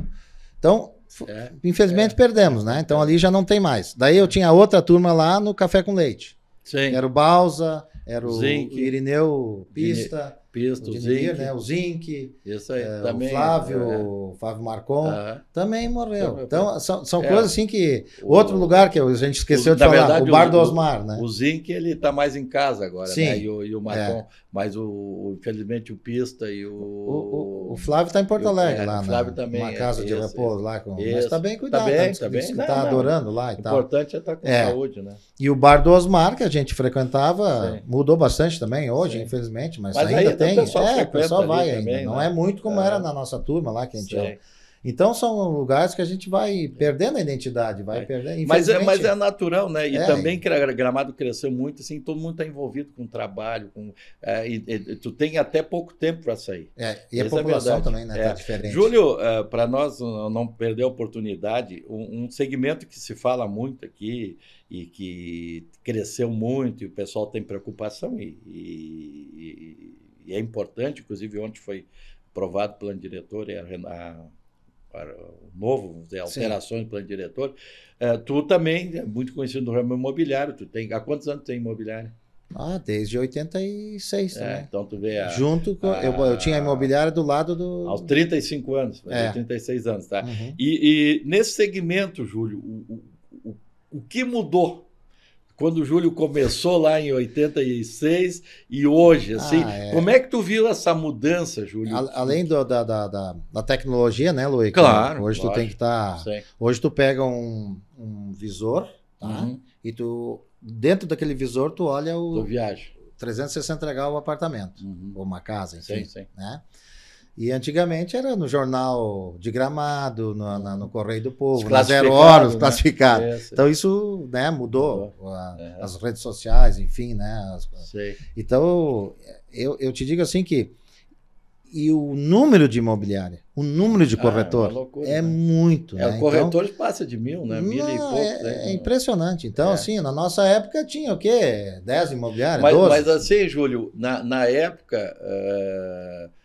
Então, é, infelizmente é. perdemos, né? Então ali já não tem mais. Daí eu tinha outra turma lá no Café com Leite. Sim. Era o Balsa, era o Zinc. Irineu Pista. Pisto, o Dinir, né? O Zinc. Isso aí, é, também. É. O Flávio, é. Flávio Marcon, também morreu. Então, então são, são é, coisas assim que. O, outro lugar que a gente esqueceu o, de falar, verdade, o Bar do Osmar, né? O Zinc, ele está mais em casa agora, né? Sim. Né? E o, e o Marcon. É. Mas, o, infelizmente, o Pista e o. O, o, Flávio está em Porto Alegre, lá, né? O Flávio na, também. Uma casa de esse, repouso lá. Com, esse, mas está bem tá cuidado. Está bem, está né? Está adorando lá e tal. O importante é estar tá com é. saúde, né? E o Bar do Osmar, que a gente frequentava, mudou bastante também hoje, infelizmente, mas ainda tem tem. O é, o pessoal vai ainda. Também, não né? é muito como é. era na nossa turma lá que a gente era. É então são lugares que a gente vai perdendo a identidade, vai é. perdendo. Mas é, mas é natural, né? E é. também que Gramado cresceu muito, assim, todo mundo está envolvido com trabalho, com é, e, e, tu tem até pouco tempo para sair. É. E Essa a é população também, né? Tá é. diferente. Júlio, para nós não perder a oportunidade, um, um segmento que se fala muito aqui e que cresceu muito e o pessoal tem preocupação e, e e é importante, inclusive ontem foi aprovado o plano diretor o é a, a novo, dizer, alterações Sim. do plano diretor. É, tu também é muito conhecido no ramo imobiliário. Tu tem, há quantos anos tem imobiliário? Ah, desde 86 né? Então tu vê a, Junto com. A, eu, eu tinha a imobiliária do lado do. Aos 35 anos, é. 36 anos, tá? Uhum. E, e, nesse segmento, Júlio, o, o, o que mudou quando o Júlio começou lá em 86 e hoje, ah, assim. Ah, é. Como é que tu viu essa mudança, Júlio? A, além do, da, da, da, da, tecnologia, né, Luiz? Claro. Hoje lógico, tu tem que estar. Tá, hoje tu pega um, um visor, tá? Uhum. E tu, dentro daquele visor, tu olha o. Tu viaja. 360 graus o apartamento, uhum. ou uma casa, enfim. Sim, sim. Né? E antigamente era no jornal de Gramado, no, na, no Correio do Povo, na Zero Horas, né? classificado. É, então isso né, mudou, mudou. A, é. as redes sociais, enfim, né? As, então eu, eu te digo assim que e o número de imobiliária, o número de corretor ah, é, loucura, é né? muito. É, né? o então, corretor então, passa de mil, né? Mil não, e pouco. É, né? é impressionante. Então, é. assim, na nossa época tinha o quê? Dez imobiliárias? Mas, mas assim, Júlio, na, na época. Uh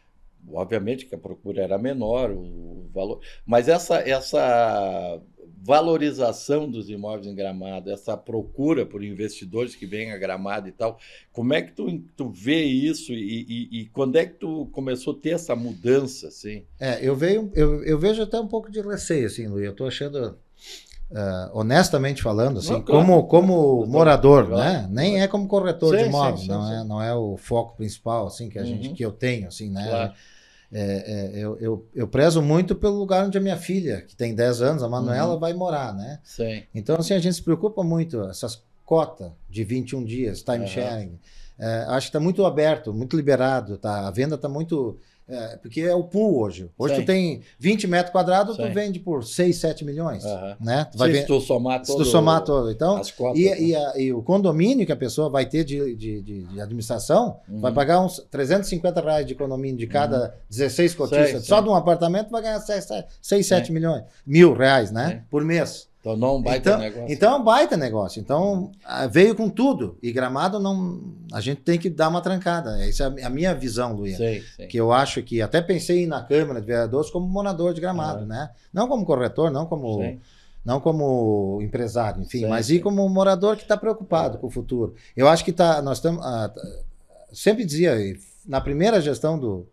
obviamente que a procura era menor, o, valor, mas essa, essa valorização dos imóveis em Gramado, essa procura por investidores que vêm a Gramado e tal, como é que tu, tu vê isso e, e, e quando é que tu começou a ter essa mudança, assim? É, eu, vejo eu, eu vejo até um pouco de receio, assim, Luiz, eu estou achando... Uh, honestamente falando, assim, não, claro. como, como morador, né? Nem é como corretor sim, de imóveis, não, É, não é o foco principal, assim, que a gente uhum. que eu tenho, assim, né? Claro é, é, eu, eu, eu, prezo muito pelo lugar onde a minha filha, que tem 10 anos, a Manuela, uhum. vai morar, né? Sim. Então, assim, a gente se preocupa muito, essas cotas de 21 dias, time uhum. sharing. É, acho que está muito aberto, muito liberado, tá? a venda está muito é, porque é o pool hoje. Hoje Sim. tu tem 20 metros quadrados, Sim. tu vende por 6, 7 milhões. Uhum. Né? Tu vai se, vend... tu somar todo, se tu somar todo. Então, quatro, e, né? e, a, e, o condomínio que a pessoa vai ter de, de, de, de administração, uhum. vai pagar uns 350 reais de condomínio de cada uhum. 16 cotistas. Sei, Só sei. de um apartamento vai ganhar 6, 6 7 milhões. Mil reais, né? Por mês. Tornou então, é um baita então, negócio. Então é um baita negócio. Então ah, veio com tudo. E gramado não. A gente tem que dar uma trancada. Essa é a minha visão, Luiz. Que eu acho que. Até pensei na Câmara de Vereadores como morador de gramado, uhum. né? Não como corretor, não como. Sim. Não como empresário, enfim, sim, mas sim. e como morador que está preocupado com o futuro. Eu acho que tá, nós estamos. Ah, sempre dizia, na primeira gestão do,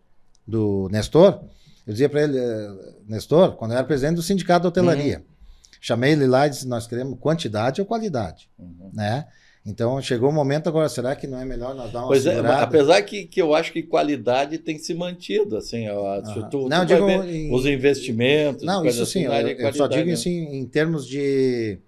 do Nestor, eu dizia para ele, eh, Nestor, quando eu era presidente do Sindicato da Hotelaria. Uhum. Chamei ele lá e disse: nós queremos quantidade ou qualidade, uhum. né? Então chegou o momento agora, será que não é melhor nós dar uma pois é, segurada? É, apesar que, que eu acho que qualidade tem se mantido, assim, ó, uhum. tu, não, tu digo, em, os investimentos. Não, isso sim, assim, eu, eu, só digo assim em termos de,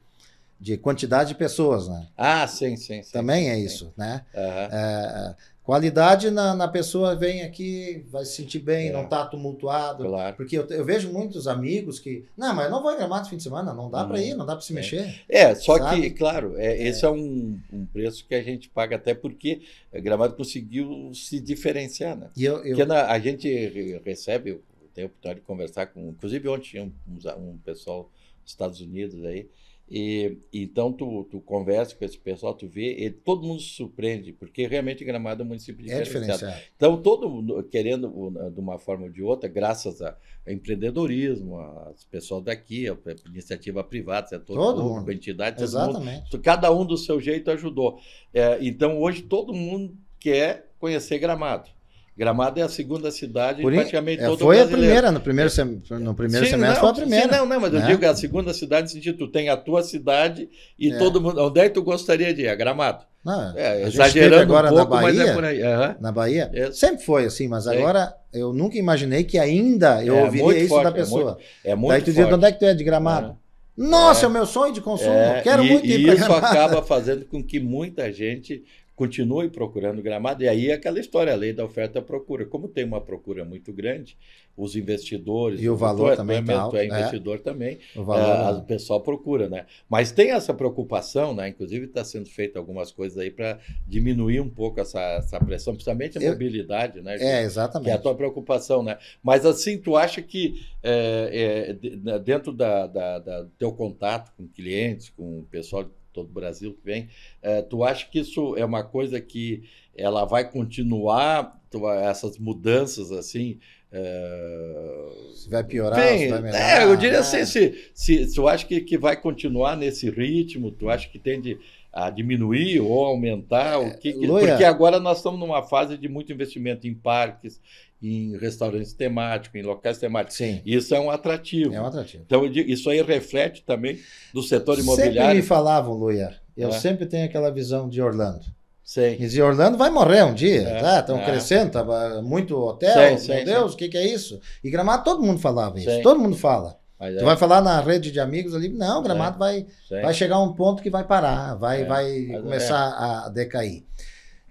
de quantidade de pessoas, né? Ah, sim, sim, sim Também sim, é sim. isso, né? Uhum. É, é. Qualidade na, na pessoa vem aqui, vai se sentir bem, é. não tá tumultuado. Claro. Porque eu, eu, vejo muitos amigos que. Não, mas não vou em gramado no fim de semana, não dá para uhum. ir, não dá para se é. mexer. É, só sabe? que, claro, é, é. esse é um, um, preço que a gente paga, até porque gramado conseguiu se diferenciar, né? E eu, eu... Porque na, a gente recebe, eu tenho a oportunidade de conversar com. Inclusive, ontem tinha um, um pessoal dos Estados Unidos aí e, então tu, tu conversa com esse pessoal, tu vê, e todo mundo se surpreende, porque realmente Gramado é um município é diferenciado. É então todo mundo querendo, de uma forma ou de outra, graças ao empreendedorismo, as pessoas daqui, a iniciativa privada, setor todo público, mundo. entidade, Exatamente. Mundo, cada um do seu jeito ajudou. É, então hoje todo mundo quer conhecer Gramado. Gramado é a segunda cidade Por praticamente é, todo foi brasileiro. Foi a primeira, no primeiro, sem, no primeiro sim, semestre não, foi a primeira. Sim, não, não, mas eu que né? é a segunda cidade no sentido, tu tem a tua cidade e é. todo mundo. Onde é que tu gostaria de ir? A é Gramado. Não, é, exagerando agora um pouco, na Bahia, mas é por aí. Uhum. Na Bahia? É. Sempre foi assim, mas é. agora eu nunca imaginei que ainda eu é, é ouviria isso forte, da pessoa. É muito, é muito Daí tu diz, onde é que tu é de Gramado? Nossa, é, o meu sonho de consumo, quero e, muito ir para Gramado. E isso acaba fazendo com que muita gente continue procurando gramado. E aí é aquela história, a lei da oferta procura. Como tem uma procura muito grande, os investidores. E o valor também. Tu tá é, alto, é investidor é. também. O, valor, é, é o pessoal procura, né? Mas tem essa preocupação, né? Inclusive está sendo feito algumas coisas aí para diminuir um pouco essa, essa pressão, principalmente a Eu, mobilidade, né? É, exatamente. Que é a tua preocupação, né? Mas assim, tu acha que é, dentro da, da, da, teu contato com clientes, com o pessoal todo o Brasil que vem. É, tu acha que isso é uma coisa que ela vai continuar, tu, essas mudanças assim? É... Se vai piorar, Bem, vai melhorar. É, eu diria né? assim, se, se, se tu acha que, que vai continuar nesse ritmo, tu acha que tende a diminuir ou aumentar? O é, que, que... porque agora nós estamos numa fase de muito investimento em parques, em restaurantes temáticos, em locais temáticos. Sim. Isso é um atrativo. É um atrativo. Então, isso aí reflete também do setor imobiliário. Sempre me falavam, Luia, eu é. sempre tenho aquela visão de Orlando. Sim. E Orlando vai morrer um dia, é, tá? Estão é. crescendo, tá muito hotel, sim, meu Deus, o que, que, é isso? E Gramado, todo mundo falava isso, sim. todo mundo fala. tu é. vai falar na rede de amigos ali, não, Gramado é. vai, vai chegar a um ponto que vai parar, vai, é. vai é. começar a decair.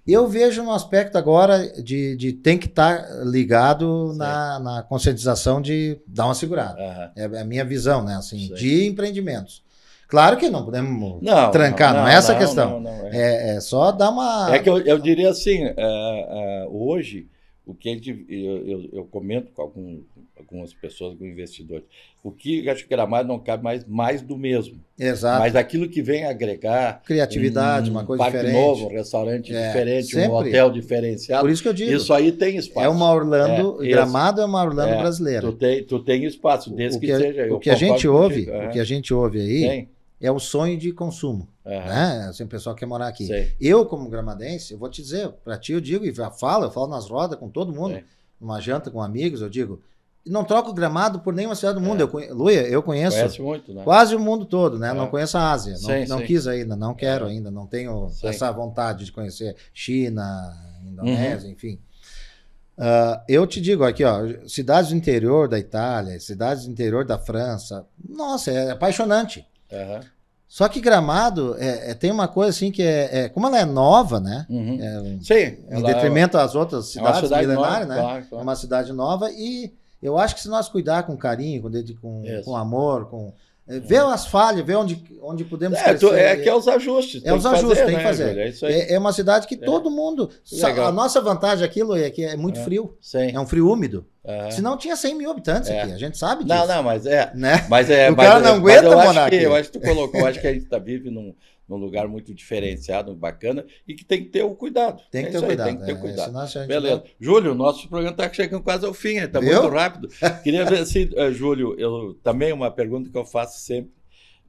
Eu vejo um aspecto agora de, de tem que estar tá ligado na, na conscientização de dar uma segurada. Uhum. É a minha visão, né? Assim, Sim. de empreendimentos. Claro que não podemos não, trancar, não, não, não, é essa a questão. É. É, é. só dar uma. É que eu, eu diria assim, uh, uh, hoje, o que gente, eu, eu, eu, comento com, algum, algumas pessoas, alguns investidores. O que acho que Gramado não cabe mais, mais do mesmo. Exato. Mas aquilo que vem agregar. Criatividade, um, uma coisa parque diferente. novo, um restaurante é, diferente, sempre. um hotel diferenciado. Por isso que eu digo. Isso aí tem espaço. É uma Orlando, é, Gramado é uma Orlando é, brasileira. Tu tem, tu tem espaço, desde o que, que a, seja. O que a gente ouve, o que a é. gente ouve aí tem. é o sonho de consumo. Uhum. Né? Assim, o pessoal quer morar aqui. Sei. Eu, como gramadense, eu vou te dizer, para ti eu digo, e falo, eu falo nas rodas com todo mundo, numa janta com amigos, eu digo, não troco gramado por nenhuma cidade do mundo. É. Eu conhe... Luia, eu conheço Conhece muito, né? quase o mundo todo, né? É. Não conheço a Ásia. Sim, não, sim. quis ainda, não quero é. ainda, não tenho sim. essa vontade de conhecer China, Indonésia, uhum. enfim. Uh, eu te digo aqui, ó, cidades do interior da Itália, cidades do interior da França, nossa, é apaixonante. Uhum. Só que Gramado é, é, tem uma coisa assim que é, é como ela é nova, né? Uhum. É sim. Em é detrimento às outras cidades milenárias, né? Claro, claro. É uma cidade nova e eu acho que se nós cuidar com carinho, com, com, com amor, com é, uhum. as falhas, ver onde, onde podemos é, crescer. É, que é os ajustes. É os ajustes, fazer, tem que fazer. Né, é, é, é, uma cidade que é. todo mundo. Legal. A nossa vantagem aqui, Lu, é que é muito é. frio. Sim. É um frio úmido. se não tinha 100 mil habitantes aqui, a gente sabe disso. Não, não, mas é. Né? Mas é o mas, cara não aguenta, mas eu acho, que, eu acho que tu colocou, acho que a gente tá vive num, num lugar muito diferenciado, bacana, e que tem que ter o cuidado. Tem que é ter o cuidado. tem que ter é, cuidado. Beleza. Vai... Júlio, nosso programa está chegando quase ao fim, está muito rápido. Queria ver se, uh, Júlio, eu, também uma pergunta que eu faço sempre.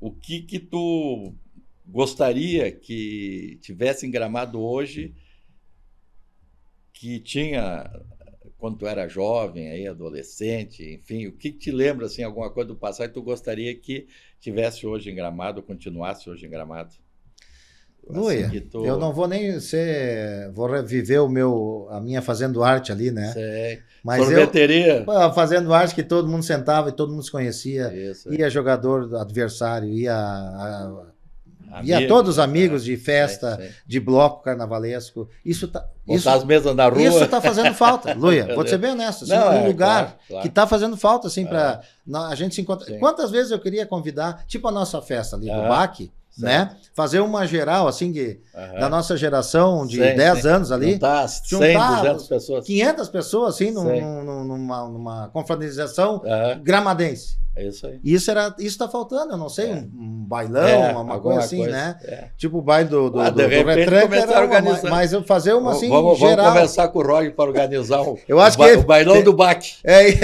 O que que tu gostaria que tivesse em Gramado hoje que tinha quando tu era jovem, aí, adolescente, enfim, o que, que te lembra, assim, alguma coisa do passado que tu gostaria que tivesse hoje em Gramado, continuasse hoje em Gramado? Não assim, ia. Eu não vou nem ser. Vou reviver o meu, a minha fazendo arte ali, né? Sei. É Mas Sorveteria. Eu, fazendo arte que todo mundo sentava e todo mundo se conhecia. Isso, ia é. jogador adversário, ia. A, Amigo, ia todos os é. amigos de festa, de bloco carnavalesco. Isso tá. isso, as mesas na rua. Isso tá fazendo falta, Luia. Vou ser bem honesto. Assim, Não, um é, lugar claro, claro. que tá fazendo falta, assim, para é. A gente se encontrar. Quantas vezes eu queria convidar, tipo a nossa festa ali do BAC, né? Fazer uma geral, assim, que, uhum. da nossa geração de sim, 10 sim. anos ali. Juntar 100, juntar 200 pessoas. 500 pessoas, assim, num, numa, numa confraternização uhum. gramadense. É isso aí. Isso, era, isso tá faltando, eu não sei, é. um, bailão, é, uma coisa assim, coisa, né? É. Tipo o baile do, do, ah, do, do era mas eu fazer uma assim vamos, vamos geral. Vamos conversar com o Roger para organizar um, eu acho o, que o bailão é, do Bac. É, eu, é,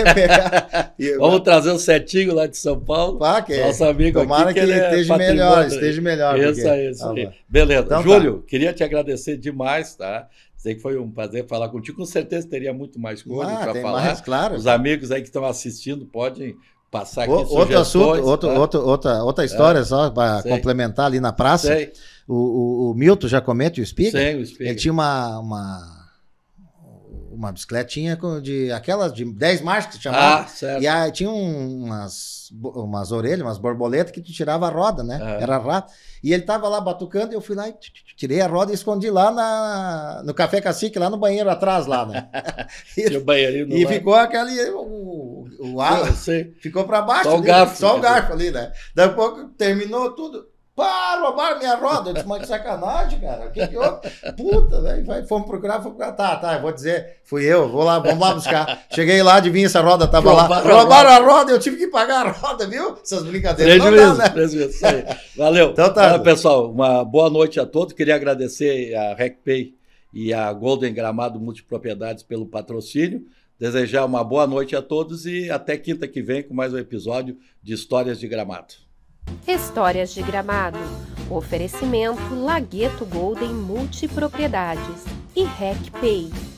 é. vamos trazer o Setinho lá de São Paulo. Pá, que, nosso amigo Tomara aqui, que, que é esteja melhor, esteja melhor. Isso aí, isso tá aí. Beleza. Então, tá. Júlio, tá. queria te agradecer demais, tá? Sei que foi um prazer falar contigo. Com certeza teria muito mais coisas ah, para falar. Mais, claro. Os amigos aí que estão assistindo podem passar aqui o, outro assunto, tá? outro, outra, outra é. história é. só para complementar ali na praça. O, o, o, Milton já comete o Spiga? Ele tinha uma, uma, uma bicicletinha de aquelas de 10 marchas que chamava. Ah, certo. E aí, tinha umas, umas orelhas, umas borboletas que tirava a roda, né? É. Era raro. E ele tava lá batucando e eu fui lá e tirei a roda e escondi lá na, no Café Cacique, lá no banheiro atrás, lá, né? e, e ficou aquele o ficou para baixo. Só o garfo. Só o garfo ali, né? Daqui a pouco terminou tudo. Pá, roubaram minha roda. Eu disse, mas que sacanagem, cara. O que que houve? Puta, velho. Vai, fomos procurar, fomos procurar. Tá, tá, eu vou dizer. Fui eu, vou lá, vamos lá buscar. Cheguei lá, adivinha, essa roda tava roubaram lá. A roubaram a roda, eu tive que pagar a roda, viu? Essas brincadeiras não dá, né? Valeu. Então tá. Olha, pessoal, uma boa noite a todos. Queria agradecer a RecPay e a Golden Gramado Multipropriedades pelo patrocínio desejar uma boa noite a todos e até quinta que vem com mais um episódio de Histórias de Gramado. Histórias de Gramado. Oferecimento Lagueto Golden Multipropriedades e RecPay.